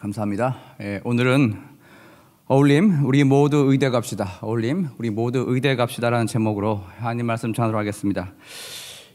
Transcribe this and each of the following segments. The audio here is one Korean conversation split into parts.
감사합니다. 예, 오늘은 어울림 우리 모두 의대 갑시다. 어울림 우리 모두 의대 갑시다라는 제목으로 하나님 말씀 전하도록 하겠습니다.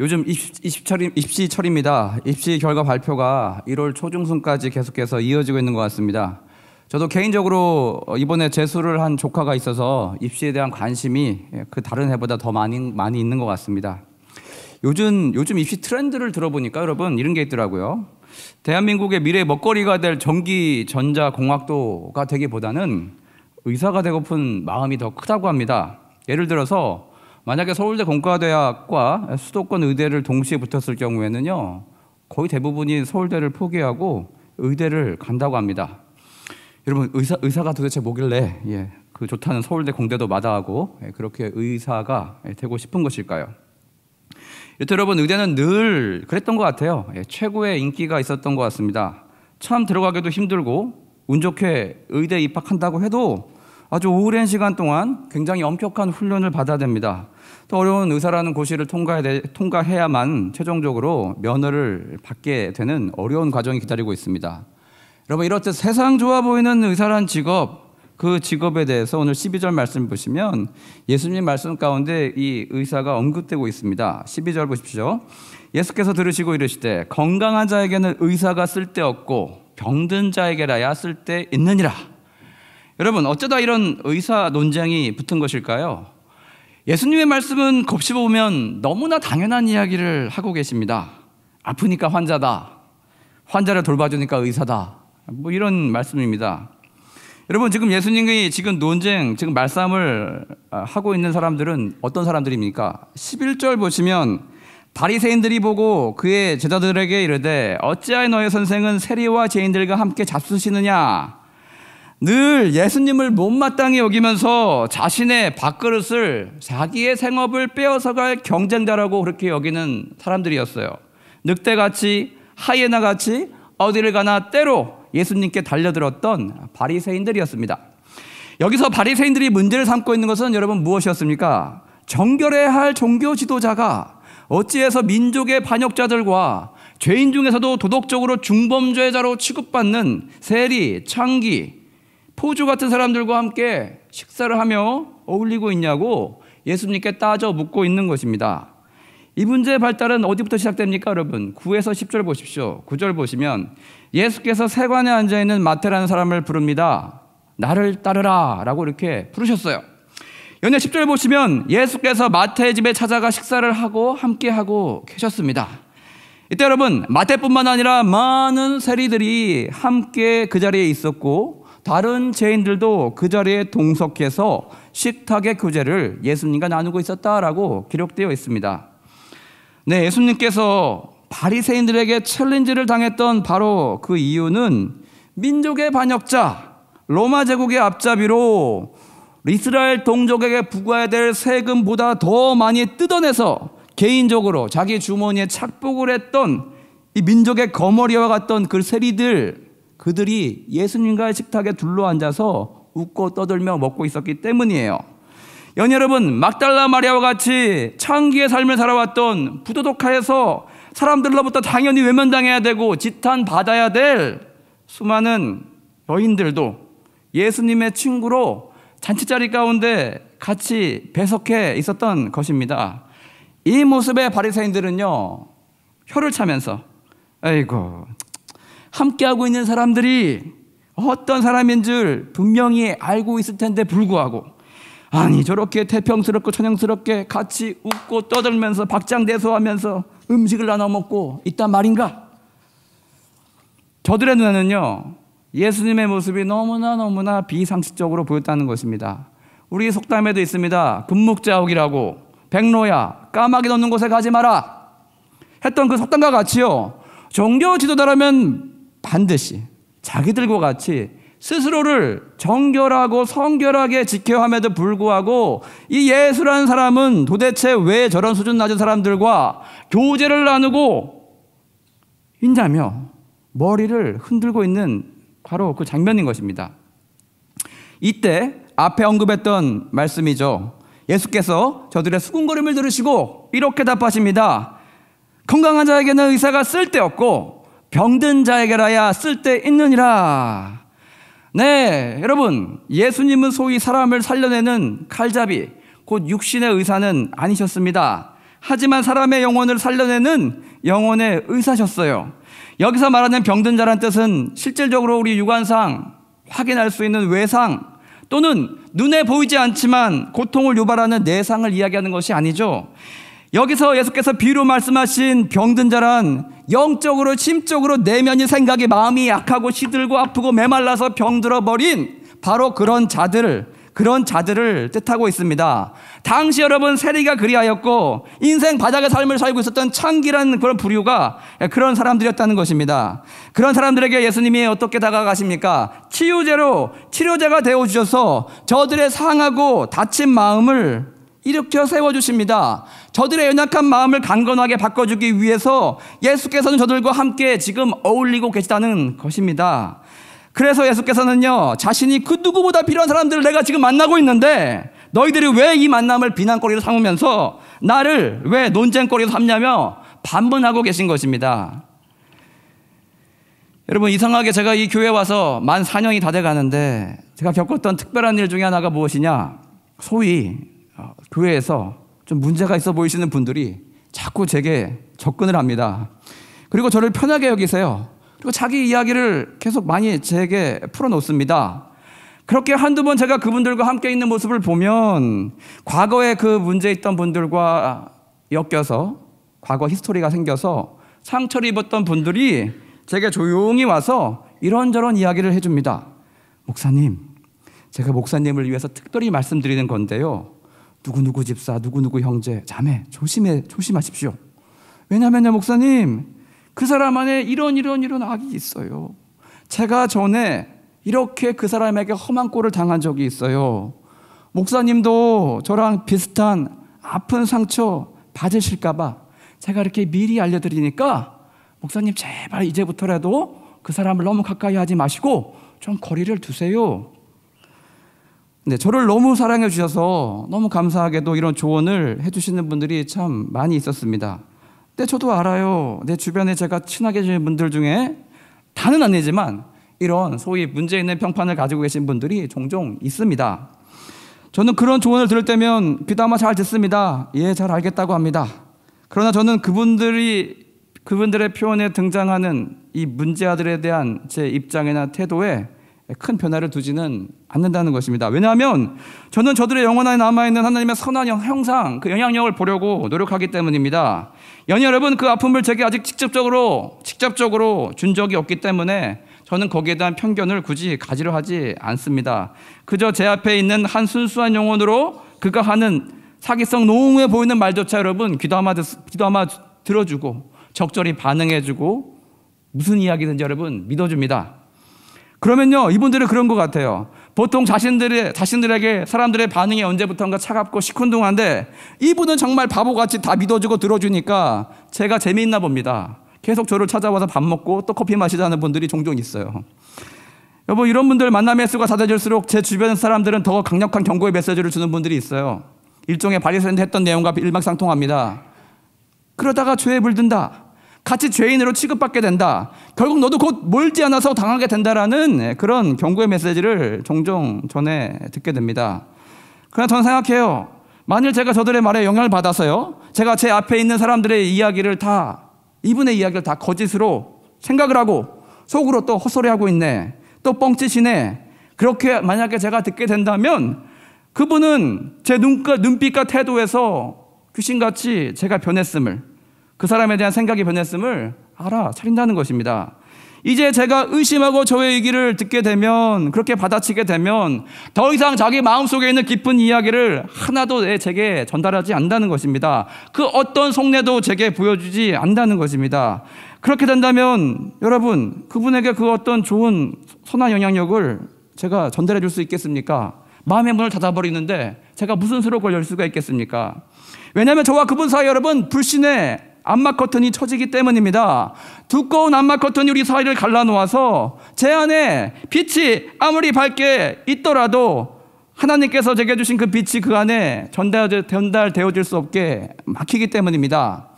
요즘 입시철, 입시철입니다. 입시 결과 발표가 1월 초중순까지 계속해서 이어지고 있는 것 같습니다. 저도 개인적으로 이번에 재수를 한 조카가 있어서 입시에 대한 관심이 예, 그 다른 해보다 더 많이 많이 있는 것 같습니다. 요즘 요즘 입시 트렌드를 들어보니까 여러분 이런 게 있더라고요. 대한민국의 미래 먹거리가 될 전기 전자 공학도가 되기보다는 의사가 되고픈 마음이 더 크다고 합니다. 예를 들어서 만약에 서울대 공과대학과 수도권 의대를 동시에 붙었을 경우에는요. 거의 대부분이 서울대를 포기하고 의대를 간다고 합니다. 여러분 의사 의사가 도대체 뭐길래 예, 그 좋다는 서울대 공대도 마다하고 예, 그렇게 의사가 되고 싶은 것일까요? 여러분 의대는 늘 그랬던 것 같아요. 예, 최고의 인기가 있었던 것 같습니다. 처음 들어가기도 힘들고 운 좋게 의대 입학한다고 해도 아주 오랜 시간 동안 굉장히 엄격한 훈련을 받아야 됩니다. 또 어려운 의사라는 고시를 통과해야, 만 최종적으로 면허를 받게 되는 어려운 과정이 기다리고 있습니다. 여러분 이렇듯 세상 좋아 보이는 의사란 직업 그 직업에 대해서 오늘 12절 말씀 보시면 예수님 말씀 가운데 이 의사가 언급되고 있습니다. 12절 보십시오. 예수께서 들으시고 이르시되 건강한 자에게는 의사가 쓸데없고 병든 자에게라야 쓸데 있느니라. 여러분 어쩌다 이런 의사 논쟁이 붙은 것일까요? 예수님의 말씀은 곱씹어 보면 너무나 당연한 이야기를 하고 계십니다. 아프니까 환자다. 환자를 돌봐주니까 의사다. 뭐 이런 말씀입니다. 여러분 지금 예수님이 지금 논쟁, 지금 말싸움을 아, 하고 있는 사람들은 어떤 사람들입니까? 11절 보시면 바리새인들이 보고 그의 제자들에게 이르되 어찌하여 너의 선생은 세리와 죄인들과 함께 잡수시느냐 늘 예수님을 못마땅히 여기면서 자신의 밥그릇을 자기의 생업을 빼어서갈 경쟁자라고 그렇게 여기는 사람들이었어요. 늑대같이 하이에나같이 어디를 가나 때로 예수님께 달려들었던 바리새인들이었습니다. 여기서 바리새인들이 문제를 삼고 있는 것은 여러분 무엇이었습니까? 정결해야 할 종교 지도자가 어찌해서 민족의 반역자들과 죄인 중에서도 도덕적으로 중범죄자로 취급받는 세리, 창기, 포주 같은 사람들과 함께 식사를 하며 어울리고 있냐고 예수님께 따져 묻고 있는 것입니다. 이 문제의 발달은 어디부터 시작됩니까, 여러분? 9에서 10절 보십시오. 9절 보시면 예수께서 세관에 앉아 있는 마태라는 사람을 부릅니다. 나를 따르라라고 이렇게 부르셨어요. 연애 10절 보시면 예수께서 마태의 집에 찾아가 식사를 하고 함께 하고 계셨습니다. 이때 여러분, 마태뿐만 아니라 많은 세리들이 함께 그 자리에 있었고 다른 죄인들도 그 자리에 동석해서 식탁의 교제를 예수님과 나누고 있었다라고 기록되어 있습니다. 네, 예수님께서 바리새인들에게 챌린지를 당했던 바로 그 이유는 민족의 반역자 로마 제국의 앞잡이로 이스라엘 동족에게 부과해야 될 세금보다 더 많이 뜯어내서 개인적으로 자기 주머니에 착복을 했던 이 민족의 거머리와 같던 그 세리들 그들이 예수님과의 식탁에 둘러앉아서 웃고 떠들며 먹고 있었기 때문이에요. 연 여러분, 막달라 마리아와 같이 창기의 삶을 살아왔던 부도덕하에서 사람들로부터 당연히 외면당해야 되고 지탄받아야 될 수많은 여인들도 예수님의 친구로 잔치자리 가운데 같이 배석해 있었던 것입니다. 이 모습의 바리새인들은요. 혀를 차면서 아이고 함께하고 있는 사람들이 어떤 사람인 줄 분명히 알고 있을 텐데 불구하고 아니 저렇게 태평스럽고 천연스럽게 같이 웃고 떠들면서 박장대소하면서 음식을 나눠 먹고 있단 말인가? 저들의 눈에는요 예수님의 모습이 너무나 너무나 비상식적으로 보였다는 것입니다. 우리 속담에도 있습니다. 금목자옥이라고 백로야 까마귀 넣는 곳에 가지 마라 했던 그 속담과 같이요 종교 지도자라면 반드시 자기들과 같이 스스로를 정결하고 성결하게 지켜 함에도 불구하고 이 예수라는 사람은 도대체 왜 저런 수준 낮은 사람들과 교제를 나누고 있냐며 머리를 흔들고 있는 바로 그 장면인 것입니다. 이때 앞에 언급했던 말씀이죠. 예수께서 저들의 수군거림을 들으시고 이렇게 답하십니다. 건강한 자에게는 의사가 쓸데없고 병든 자에게라야 쓸데있느니라. 네, 여러분, 예수님은 소위 사람을 살려내는 칼잡이, 곧 육신의 의사는 아니셨습니다. 하지만 사람의 영혼을 살려내는 영혼의 의사셨어요. 여기서 말하는 병든 자란 뜻은 실질적으로 우리 육안상 확인할 수 있는 외상 또는 눈에 보이지 않지만 고통을 유발하는 내상을 이야기하는 것이 아니죠. 여기서 예수께서 비유로 말씀하신 병든 자란 영적으로 심적으로 내면이 생각이 마음이 약하고 시들고 아프고 메말라서 병들어 버린 바로 그런 자들을 그런 자들을 뜻하고 있습니다. 당시 여러분 세리가 그리하였고 인생 바닥의 삶을 살고 있었던 창기라 그런 부류가 그런 사람들이었다는 것입니다. 그런 사람들에게 예수님이 어떻게 다가가십니까? 치유제로 치료제가 되어 주셔서 저들의 상하고 다친 마음을 일으켜 세워주십니다. 저들의 연약한 마음을 강건하게 바꿔주기 위해서 예수께서는 저들과 함께 지금 어울리고 계시다는 것입니다. 그래서 예수께서는요, 자신이 그 누구보다 필요한 사람들을 내가 지금 만나고 있는데, 너희들이 왜 이 만남을 비난거리로 삼으면서 나를 왜 논쟁거리로 삼냐며 반문하고 계신 것입니다. 여러분, 이상하게 제가 이 교회 와서 만 4년이 다돼 가는데, 제가 겪었던 특별한 일 중에 하나가 무엇이냐? 소위 교회에서 좀 문제가 있어 보이시는 분들이 자꾸 제게 접근을 합니다. 그리고 저를 편하게 여기세요. 그리고 자기 이야기를 계속 많이 제게 풀어놓습니다. 그렇게 한두 번 제가 그분들과 함께 있는 모습을 보면 과거에 그 문제 있던 분들과 엮여서 과거 히스토리가 생겨서 상처를 입었던 분들이 제게 조용히 와서 이런저런 이야기를 해줍니다. 목사님, 제가 목사님을 위해서 특별히 말씀드리는 건데요. 누구누구 집사, 누구누구 형제, 자매, 조심해, 조심하십시오. 왜냐면요, 목사님, 그 사람 안에 이런, 이런, 이런 악이 있어요. 제가 전에 이렇게 그 사람에게 험한 꼴을 당한 적이 있어요. 목사님도 저랑 비슷한 아픈 상처 받으실까봐 제가 이렇게 미리 알려드리니까 목사님 제발 이제부터라도 그 사람을 너무 가까이 하지 마시고 좀 거리를 두세요. 네, 저를 너무 사랑해 주셔서 너무 감사하게도 이런 조언을 해주시는 분들이 참 많이 있었습니다. 근 저도 알아요. 내 주변에 제가 친하게 지낸 분들 중에 다는 아니지만 이런 소위 문제 있는 평판을 가지고 계신 분들이 종종 있습니다. 저는 그런 조언을 들을 때면 귀담아 잘 듣습니다. 예, 잘 알겠다고 합니다. 그러나 저는 그분들이 그분들의 표현에 등장하는 이 문제아들에 대한 제 입장이나 태도에 큰 변화를 두지는 않는다는 것입니다. 왜냐하면 저는 저들의 영혼 안에 남아있는 하나님의 선한 형상, 그 영향력을 보려고 노력하기 때문입니다. 연인 여러분, 그 아픔을 제게 아직 직접적으로, 직접적으로 준 적이 없기 때문에 저는 거기에 대한 편견을 굳이 가지려 하지 않습니다. 그저 제 앞에 있는 한 순수한 영혼으로 그가 하는 사기성 농후해 보이는 말조차 여러분 귀담아, 귀담아 들어주고 적절히 반응해주고 무슨 이야기든지 여러분 믿어줍니다. 그러면요, 이분들은 그런 것 같아요. 보통 자신들의, 자신들에게 사람들의 반응이 언제부턴가 차갑고 시큰둥한데 이분은 정말 바보같이 다 믿어주고 들어주니까 제가 재미있나 봅니다. 계속 저를 찾아와서 밥 먹고 또 커피 마시자는 분들이 종종 있어요. 여보, 이런 분들 만남의 수가 잦아질수록 제 주변 사람들은 더 강력한 경고의 메시지를 주는 분들이 있어요. 일종의 바리새인 했던 내용과 일맥상통합니다. 그러다가 죄에 물든다. 같이 죄인으로 취급받게 된다. 결국 너도 곧 멀지 않아서 당하게 된다라는 네, 그런 경고의 메시지를 종종 전해 듣게 됩니다. 그러나 저는 생각해요. 만일 제가 저들의 말에 영향을 받아서요. 제가 제 앞에 있는 사람들의 이야기를 다, 이분의 이야기를 다 거짓으로 생각을 하고 속으로 또 헛소리하고 있네. 또 뻥치시네. 그렇게 만약에 제가 듣게 된다면 그분은 제눈 눈빛과 태도에서 귀신같이 제가 변했음을 그 사람에 대한 생각이 변했음을 알아차린다는 것입니다. 이제 제가 의심하고 저의 얘기를 듣게 되면 그렇게 받아치게 되면 더 이상 자기 마음속에 있는 깊은 이야기를 하나도 제게 전달하지 않는다는 것입니다. 그 어떤 속내도 제게 보여주지 않는다는 것입니다. 그렇게 된다면 여러분 그분에게 그 어떤 좋은 선한 영향력을 제가 전달해 줄 수 있겠습니까? 마음의 문을 닫아버리는데 제가 무슨 수로 걸열 수가 있겠습니까? 왜냐하면 저와 그분 사이 여러분 불신의 암막 커튼이 쳐지기 때문입니다. 두꺼운 암막 커튼이 우리 사이를 갈라놓아서 제 안에 빛이 아무리 밝게 있더라도 하나님께서 제게 주신 그 빛이 그 안에 전달되어질 수 없게 막히기 때문입니다.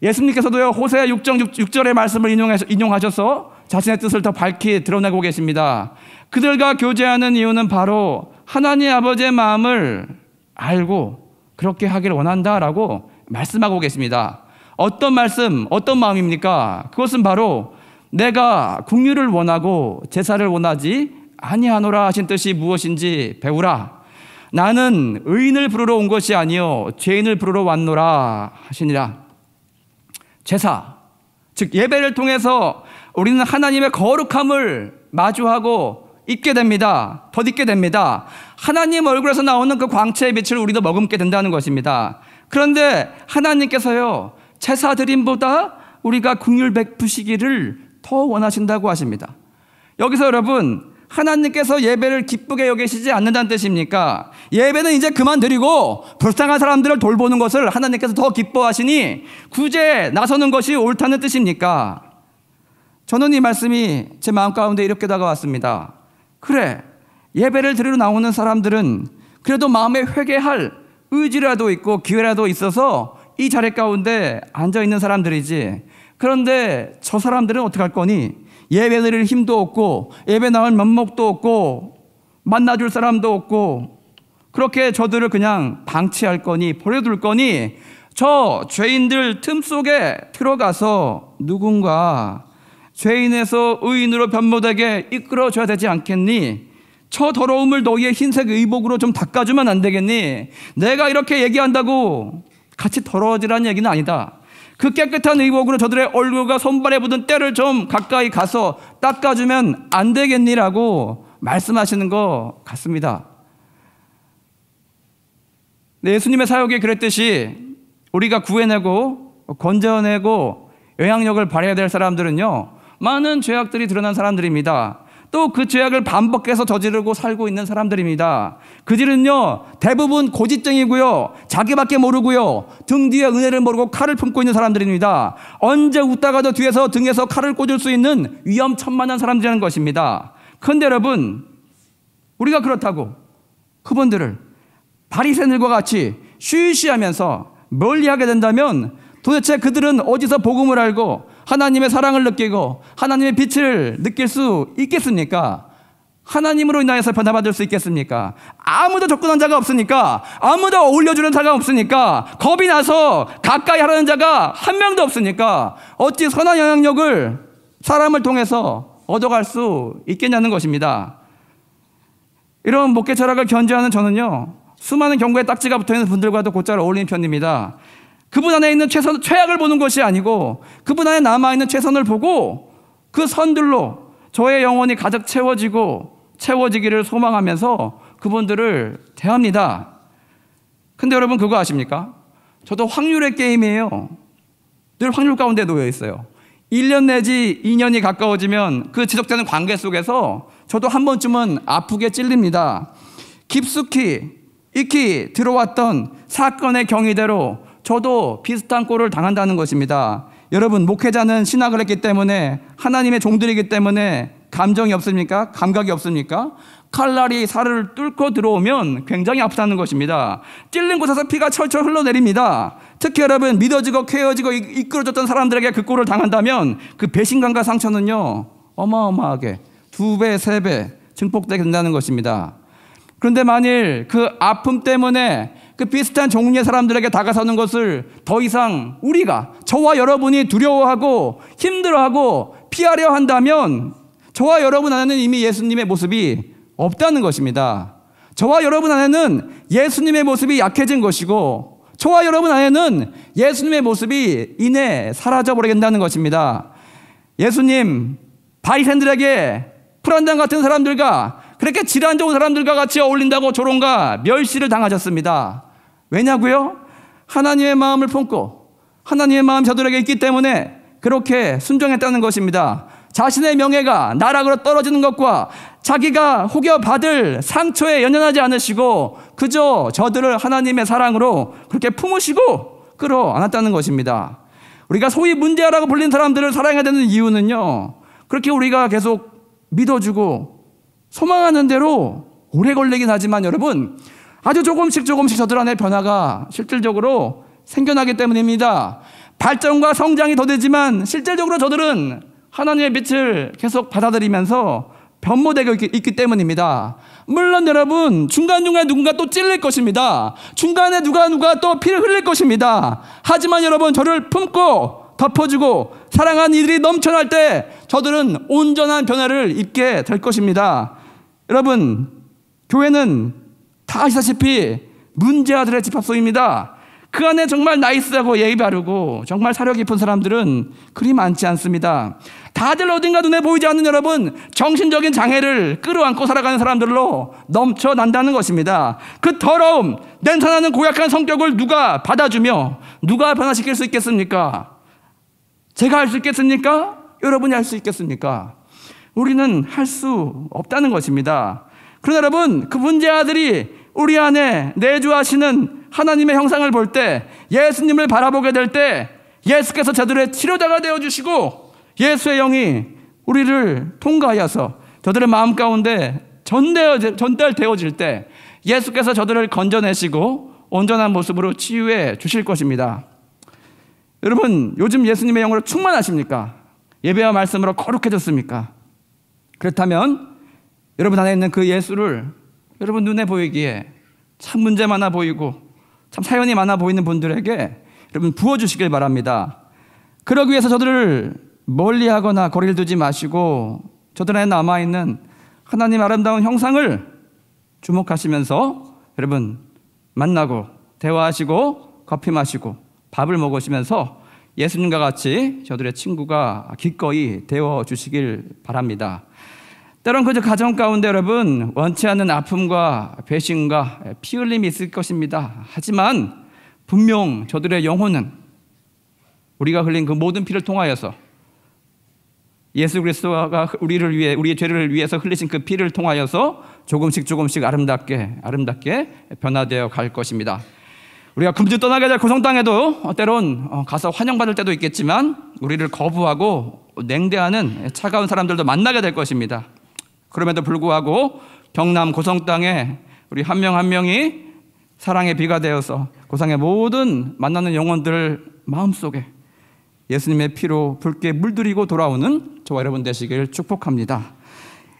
예수님께서도요, 호세아 6장 6, 절의 말씀을 인용하셔서 자신의 뜻을 더 밝히 드러내고 계십니다. 그들과 교제하는 이유는 바로 하나님 아버지의 마음을 알고 그렇게 하길 원한다라고 말씀하고 계십니다. 어떤 말씀, 어떤 마음입니까? 그것은 바로 내가 국류를 원하고 제사를 원하지 아니하노라 하신 뜻이 무엇인지 배우라. 나는 의인을 부르러 온 것이 아니요 죄인을 부르러 왔노라 하시니라. 제사, 즉 예배를 통해서 우리는 하나님의 거룩함을 마주하고 입게 됩니다. 덧입게 됩니다. 하나님 얼굴에서 나오는 그 광채의 빛을 우리도 머금게 된다는 것입니다. 그런데 하나님께서요 제사 드림보다 우리가 국률 베푸시기를 더 원하신다고 하십니다. 여기서 여러분 하나님께서 예배를 기쁘게 여기시지 않는다는 뜻입니까? 예배는 이제 그만 드리고 불쌍한 사람들을 돌보는 것을 하나님께서 더 기뻐하시니 구제 나서는 것이 옳다는 뜻입니까? 저는 이 말씀이 제 마음 가운데 이렇게 다가왔습니다. 그래, 예배를 드리러 나오는 사람들은 그래도 마음에 회개할 의지라도 있고 기회라도 있어서 이 자리 가운데 앉아 있는 사람들이지. 그런데 저 사람들은 어떻게 할 거니? 예배 드릴 힘도 없고 예배 나올 면목도 없고 만나줄 사람도 없고 그렇게 저들을 그냥 방치할 거니 버려둘 거니 저 죄인들 틈 속에 들어가서 누군가 죄인에서 의인으로 변모되게 이끌어줘야 되지 않겠니? 저 더러움을 너희의 흰색 의복으로 좀 닦아주면 안 되겠니? 내가 이렇게 얘기한다고 같이 더러워지라는 얘기는 아니다. 그 깨끗한 의복으로 저들의 얼굴과 손발에 묻은 때를 좀 가까이 가서 닦아주면 안 되겠니라고 말씀하시는 것 같습니다. 네, 예수님의 사역에 그랬듯이 우리가 구해내고 건져내고 영향력을 발휘해야 될 사람들은요, 많은 죄악들이 드러난 사람들입니다. 또그 죄악을 반복해서 저지르고 살고 있는 사람들입니다. 그들은요, 대부분 고집쟁이고요, 자기밖에 모르고요, 등 뒤에 은혜를 모르고 칼을 품고 있는 사람들입니다. 언제 웃다가도 뒤에서 등에서 칼을 꽂을 수 있는 위험천만한 사람들이라는 것입니다. 근데 여러분, 우리가 그렇다고 그분들을 바리새인들과 같이 쉬쉬하면서 멀리하게 된다면 도대체 그들은 어디서 복음을 알고 하나님의 사랑을 느끼고 하나님의 빛을 느낄 수 있겠습니까? 하나님으로 인하여서 변화받을 수 있겠습니까? 아무도 접근한 자가 없으니까, 아무도 어울려주는 자가 없으니까, 겁이 나서 가까이 하라는 자가 한 명도 없으니까, 어찌 선한 영향력을 사람을 통해서 얻어갈 수 있겠냐는 것입니다. 이런 목회 철학을 견제하는 저는요, 수많은 경고의 딱지가 붙어 있는 분들과도 곧잘 어울리는 편입니다. 그분 안에 있는 최선, 최악을 보는 것이 아니고 그분 안에 남아있는 최선을 보고 그 선들로 저의 영혼이 가득 채워지고 채워지기를 소망하면서 그분들을 대합니다. 근데 여러분 그거 아십니까? 저도 확률의 게임이에요. 늘 확률 가운데 놓여 있어요. 1년 내지 2년이 가까워지면 그 지속되는 관계 속에서 저도 한 번쯤은 아프게 찔립니다. 깊숙이 익히 들어왔던 사건의 경위대로 저도 비슷한 꼴을 당한다는 것입니다. 여러분, 목회자는 신학을 했기 때문에 하나님의 종들이기 때문에 감정이 없습니까? 감각이 없습니까? 칼날이 살을 뚫고 들어오면 굉장히 아프다는 것입니다. 찔린 곳에서 피가 철철 흘러내립니다. 특히 여러분 믿어지고 쾌어지고 이끌어졌던 사람들에게 그 꼴을 당한다면 그 배신감과 상처는요 어마어마하게 두 배, 세 배 증폭되게 된다는 것입니다. 그런데 만일 그 아픔 때문에 그 비슷한 종류의 사람들에게 다가서는 것을 더 이상 우리가 저와 여러분이 두려워하고 힘들어하고 피하려 한다면 저와 여러분 안에는 이미 예수님의 모습이 없다는 것입니다. 저와 여러분 안에는 예수님의 모습이 약해진 것이고 저와 여러분 안에는 예수님의 모습이 이내 사라져버리겠다는 것입니다. 예수님 바리샌들에게 프란당 같은 사람들과 그렇게 질환 좋은 사람들과 같이 어울린다고 조롱과 멸시를 당하셨습니다. 왜냐고요? 하나님의 마음을 품고 하나님의 마음 저들에게 있기 때문에 그렇게 순종했다는 것입니다. 자신의 명예가 나락으로 떨어지는 것과 자기가 혹여 받을 상처에 연연하지 않으시고 그저 저들을 하나님의 사랑으로 그렇게 품으시고 끌어안았다는 것입니다. 우리가 소위 문제아라고 불린 사람들을 사랑해야 되는 이유는요. 그렇게 우리가 계속 믿어주고 소망하는 대로 오래 걸리긴 하지만 여러분 아주 조금씩 조금씩 저들 안에 변화가 실질적으로 생겨나기 때문입니다. 발전과 성장이 더되지만 실질적으로 저들은 하나님의 빛을 계속 받아들이면서 변모되고 있기, 때문입니다. 물론 여러분 중간중간에 누군가 또 찔릴 것입니다. 중간에 누가 누가 또 피를 흘릴 것입니다. 하지만 여러분 저를 품고 덮어주고 사랑하 이들이 넘쳐날 때 저들은 온전한 변화를 입게 될 것입니다. 여러분 교회는 다 아시다시피 문제 아들의 집합소입니다. 그 안에 정말 나이스하고 예의 바르고 정말 사려 깊은 사람들은 그리 많지 않습니다. 다들 어딘가 눈에 보이지 않는 여러분, 정신적인 장애를 끌어안고 살아가는 사람들로 넘쳐난다는 것입니다. 그 더러움, 냄새나는 고약한 성격을 누가 받아주며 누가 변화시킬 수 있겠습니까? 제가 할 수 있겠습니까? 여러분이 할 수 있겠습니까? 우리는 할 수 없다는 것입니다. 그러나 여러분, 그 문제 아들이 우리 안에 내주하시는 하나님의 형상을 볼 때, 예수님을 바라보게 될 때, 예수께서 저들의 치료자가 되어 주시고, 예수의 영이 우리를 통과하여서 저들의 마음 가운데 전달, 전달되어질 때, 예수께서 저들을 건져내시고 온전한 모습으로 치유해 주실 것입니다. 여러분, 요즘 예수님의 영으로 충만하십니까? 예배와 말씀으로 거룩해졌습니까? 그렇다면 여러분 안에 있는 그 예수를 여러분 눈에 보이기에 참 문제 많아 보이고 참 사연이 많아 보이는 분들에게 여러분 부어주시길 바랍니다. 그러기 위해서 저들을 멀리 하거나 거리를 두지 마시고 저들 안에 남아있는 하나님 아름다운 형상을 주목하시면서 여러분 만나고 대화하시고 커피 마시고 밥을 먹으시면서 예수님과 같이 저들의 친구가 기꺼이 되어 주시길 바랍니다. 때론 그저 가정 가운데 여러분 원치 않는 아픔과 배신과 피 흘림이 있을 것입니다. 하지만 분명 저들의 영혼은 우리가 흘린 그 모든 피를 통하여서 예수 그리스도가 우리를 위해 우리의 죄를 위해서 흘리신 그 피를 통하여서 조금씩 조금씩 아름답게 아름답게 변화되어 갈 것입니다. 우리가 금주 떠나게 될 고성 땅에도 때론 어, 가서 환영받을 때도 있겠지만 우리를 거부하고 냉대하는 차가운 사람들도 만나게 될 것입니다. 그럼에도 불구하고 경남 고성 땅에 우리 한 명한 한 명이 사랑의 비가 되어서 고상의 모든 만나는 영혼들 마음속에 예수님의 피로 붉게 물들이고 돌아오는 저와 여러분 되시길 축복합니다.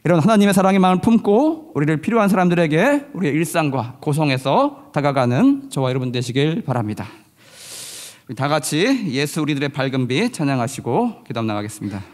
이런 하나님의 사랑의 마음을 품고 우리를 필요한 사람들에게 우리의 일상과 고성에서 다가가는 저와 여러분 되시길 바랍니다. 다 같이 예수 우리들의 밝은 빛 찬양하시고 기담 나가겠습니다.